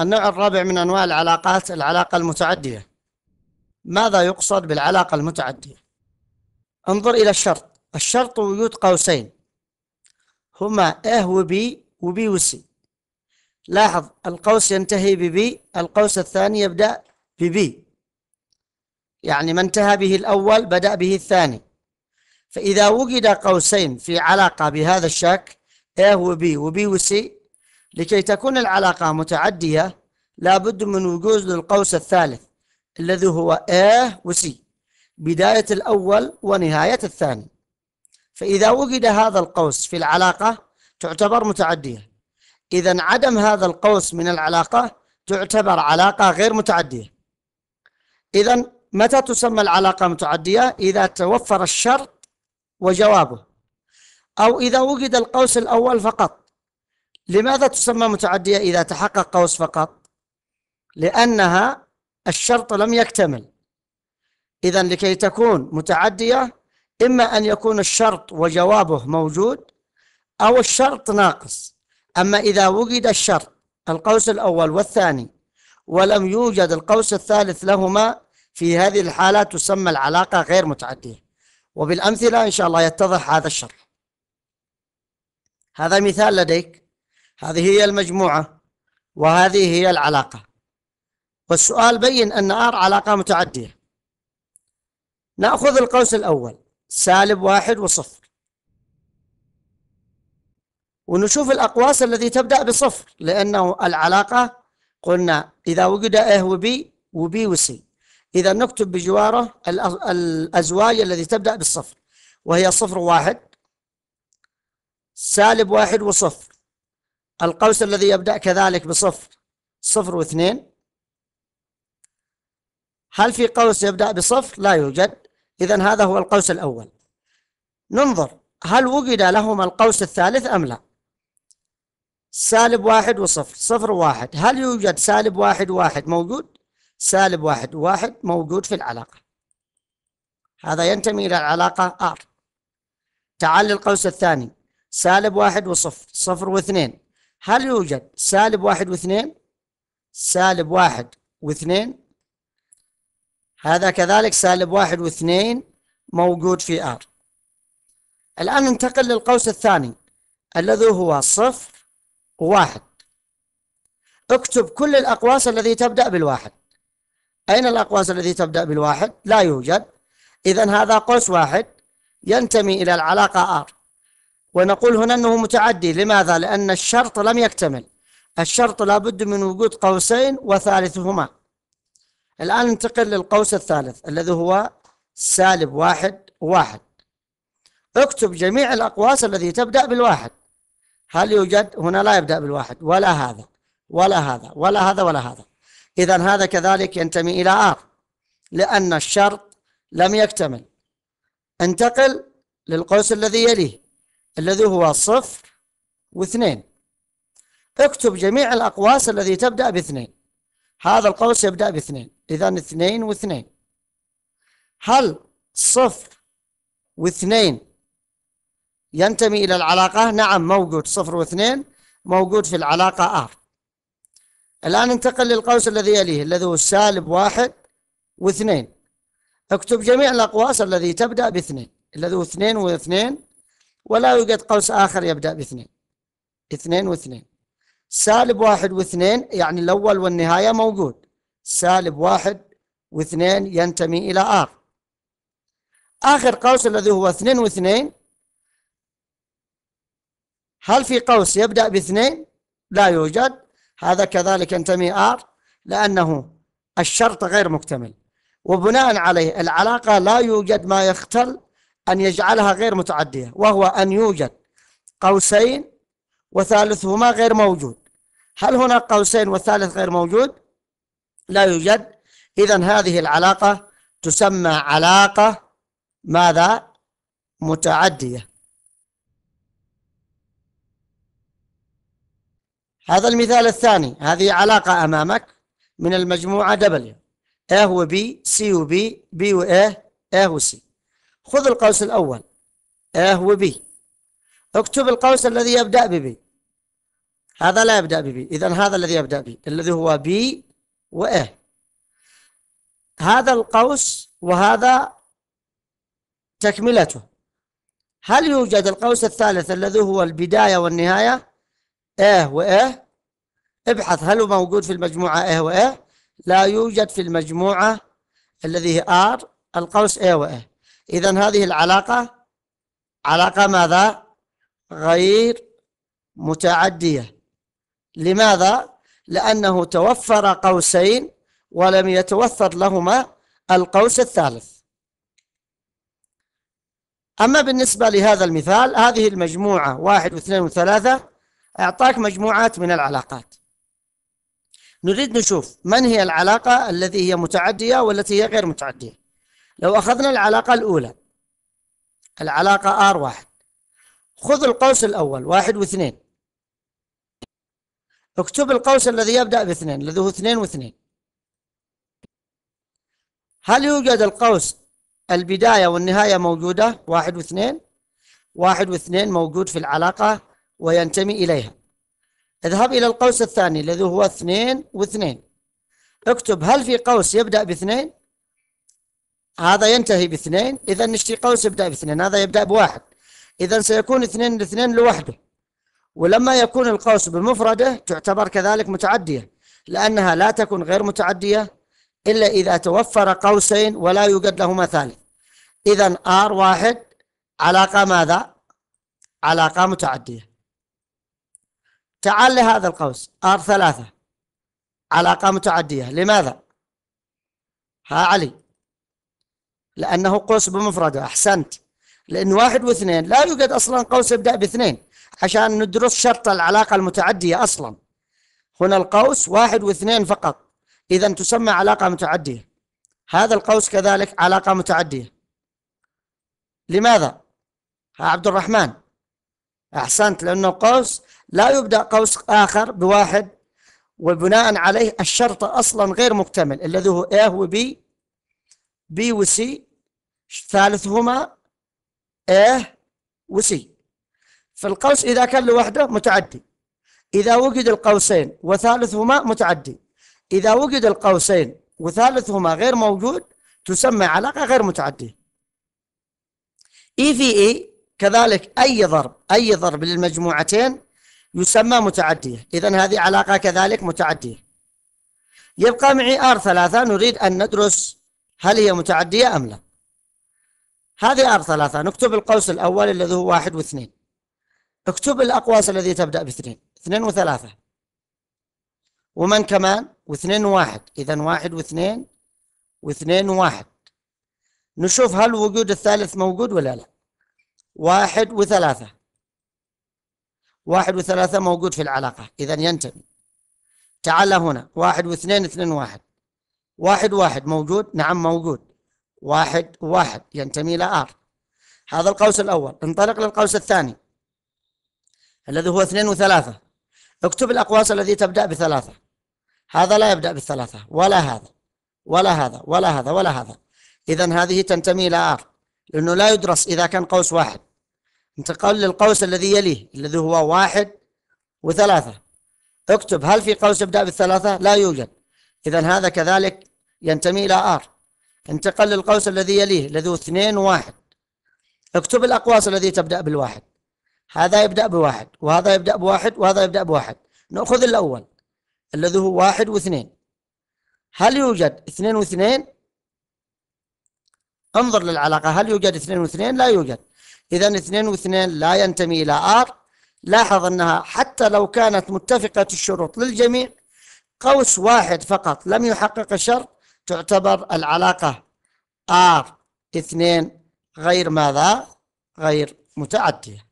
النوع الرابع من أنواع العلاقات العلاقة المتعدية ماذا يقصد بالعلاقة المتعدية؟ انظر إلى الشرط الشرط وجود قوسين هما إه وبي وبي وسي لاحظ القوس ينتهي ببي القوس الثاني يبدأ ببي يعني ما انتهى به الأول بدأ به الثاني فإذا وجد قوسين في علاقة بهذا الشكل إيه وبي وبي وسي لكي تكون العلاقة متعدية لابد من وجود القوس الثالث الذي هو A و C بداية الأول ونهاية الثاني فإذا وجد هذا القوس في العلاقة تعتبر متعدية إذا عدم هذا القوس من العلاقة تعتبر علاقة غير متعدية إذا متى تسمى العلاقة متعدية إذا توفر الشرط وجوابه أو إذا وجد القوس الأول فقط لماذا تسمى متعدية إذا تحقق قوس فقط لأنها الشرط لم يكتمل إذا لكي تكون متعدية إما أن يكون الشرط وجوابه موجود أو الشرط ناقص أما إذا وجد الشرط القوس الأول والثاني ولم يوجد القوس الثالث لهما في هذه الحالة تسمى العلاقة غير متعدية وبالأمثلة إن شاء الله يتضح هذا الشرح هذا مثال لديك هذه هي المجموعة وهذه هي العلاقة والسؤال بين أن R علاقة متعدية نأخذ القوس الأول سالب واحد وصفر ونشوف الأقواس التي تبدأ بصفر لأنه العلاقة قلنا إذا وجد A وبي وبي وسي إذا نكتب بجواره الأزواج التي تبدأ بالصفر وهي صفر واحد سالب واحد وصفر القوس الذي يبدأ كذلك بصفر صفر واثنين هل في قوس يبدأ بصفر؟ لا يوجد إذا هذا هو القوس الأول ننظر هل وجد لهما القوس الثالث أم لا سالب واحد وصفر صفر واحد هل يوجد سالب واحد واحد موجود سالب واحد واحد موجود في العلاقة هذا ينتمي إلى العلاقة R تعال للقوس الثاني سالب واحد وصفر صفر واثنين هل يوجد سالب واحد واثنين سالب واحد واثنين هذا كذلك سالب واحد واثنين موجود في R الآن ننتقل للقوس الثاني الذي هو صفر واحد اكتب كل الأقواس الذي تبدأ بالواحد أين الأقواس الذي تبدأ بالواحد؟ لا يوجد إذا هذا قوس واحد ينتمي إلى العلاقة R ونقول هنا أنه متعدي لماذا؟ لأن الشرط لم يكتمل الشرط لابد من وجود قوسين وثالثهما الآن ننتقل للقوس الثالث الذي هو سالب واحد واحد اكتب جميع الأقواس التي تبدأ بالواحد هل يوجد هنا لا يبدأ بالواحد ولا هذا ولا هذا ولا هذا ولا هذا إذا هذا كذلك ينتمي إلى آر لأن الشرط لم يكتمل انتقل للقوس الذي يليه الذي هو صفر واثنين اكتب جميع الأقواس الذي تبدأ باثنين هذا القوس يبدأ باثنين إذا اثنين واثنين هل صفر واثنين ينتمي إلى العلاقة نعم موجود صفر واثنين موجود في العلاقة R الآن انتقل للقوس الذي يليه الذي هو سالب واحد واثنين اكتب جميع الأقواس الذي تبدأ باثنين الذي هو اثنين واثنين ولا يوجد قوس آخر يبدأ باثنين اثنين واثنين سالب واحد واثنين يعني الأول والنهاية موجود سالب واحد واثنين ينتمي إلى آر آخر قوس الذي هو اثنين واثنين هل في قوس يبدأ باثنين؟ لا يوجد هذا كذلك ينتمي آر لأنه الشرط غير مكتمل وبناء عليه العلاقة لا يوجد ما يختل أن يجعلها غير متعدية وهو أن يوجد قوسين وثالثهما غير موجود هل هناك قوسين وثالث غير موجود لا يوجد إذا هذه العلاقة تسمى علاقة ماذا متعدية هذا المثال الثاني هذه علاقة أمامك من المجموعة W A و B C و B B و A A و C خذ القوس الأول آه وبي اكتب القوس الذي يبدأ ببي هذا لا يبدأ ببي إذا هذا الذي يبدأ بي الذي هو بي وآه هذا القوس وهذا تكملته هل يوجد القوس الثالث الذي هو البداية والنهاية آه وآه ابحث هل هو موجود في المجموعة آه وآه لا يوجد في المجموعة الذي هي آر القوس آه وآه إذا هذه العلاقة علاقة ماذا؟ غير متعدية لماذا؟ لأنه توفر قوسين ولم يتوفر لهما القوس الثالث أما بالنسبة لهذا المثال هذه المجموعة واحد واثنين وثلاثة أعطاك مجموعات من العلاقات نريد نشوف من هي العلاقة التي هي متعدية والتي هي غير متعدية لو أخذنا العلاقة الأولى العلاقة R1 خذ القوس الأول واحد واثنين اكتب القوس الذي يبدأ باثنين الذي هو اثنين واثنين هل يوجد القوس البداية والنهاية موجودة واحد واثنين واحد واثنين موجود في العلاقة وينتمي إليها اذهب إلى القوس الثاني الذي هو اثنين واثنين اكتب هل في قوس يبدأ باثنين هذا ينتهي باثنين إذا نشتي قوس يبدأ باثنين هذا يبدأ بواحد إذا سيكون اثنين اثنين لوحده ولما يكون القوس بمفرده تعتبر كذلك متعدية لأنها لا تكون غير متعدية إلا إذا توفر قوسين ولا يوجد لهما ثالث إذا R واحد علاقة ماذا؟ علاقة متعدية تعال لهذا القوس R ثلاثة علاقة متعدية لماذا؟ ها علي لأنه قوس بمفرده أحسنت لأن واحد واثنين لا يوجد أصلا قوس يبدأ باثنين عشان ندرس شرط العلاقة المتعدية أصلا هنا القوس واحد واثنين فقط إذا تسمى علاقة متعدية هذا القوس كذلك علاقة متعدية لماذا؟ عبد الرحمن أحسنت لأنه القوس لا يبدأ قوس آخر بواحد وبناء عليه الشرط أصلا غير مكتمل الذي هو A و B B و C ثالثهما إيه وسي فالقوس إذا كان لوحده متعدي إذا وجد القوسين وثالثهما متعدي إذا وجد القوسين وثالثهما غير موجود تسمى علاقة غير متعدية إي e في إي e، كذلك أي ضرب أي ضرب للمجموعتين يسمى متعدية إذا هذه علاقة كذلك متعدية يبقى معي آر ثلاثة نريد أن ندرس هل هي متعدية أم لا هذه ار آية ثلاثة نكتب القوس الأول الذي هو واحد واثنين اكتب الأقواس الذي تبدأ باثنين اثنين وثلاثة ومن كمان واثنين واحد إذا واحد واثنين واثنين واحد نشوف هل وجود الثالث موجود ولا لا واحد وثلاثة واحد وثلاثة موجود في العلاقة إذا ينتمي تعال هنا واحد واثنين اثنين واحد واحد واحد موجود نعم موجود واحد واحد ينتمي إلى آر هذا القوس الأول انطلق للقوس الثاني الذي هو اثنين وثلاثة اكتب الأقواس الذي تبدأ بثلاثة هذا لا يبدأ بالثلاثة ولا هذا ولا هذا ولا هذا ولا هذا إذا هذه تنتمي إلى آر لأنه لا يدرس إذا كان قوس واحد انتقل للقوس الذي يليه الذي هو واحد وثلاثة اكتب هل في قوس يبدأ بالثلاثة لا يوجد إذا هذا كذلك ينتمي إلى آر انتقل للقوس الذي يليه الذي هو اثنين واحد اكتب الأقواس الذي تبدأ بالواحد هذا يبدأ بواحد وهذا يبدأ بواحد وهذا يبدأ بواحد نأخذ الأول الذي هو واحد واثنين هل يوجد اثنين واثنين انظر للعلاقة هل يوجد اثنين واثنين لا يوجد إذا اثنين واثنين لا ينتمي إلى آر لاحظ أنها حتى لو كانت متفقة الشروط للجميع قوس واحد فقط لم يحقق الشرط تعتبر العلاقة R2 غير ماذا؟ غير متعدية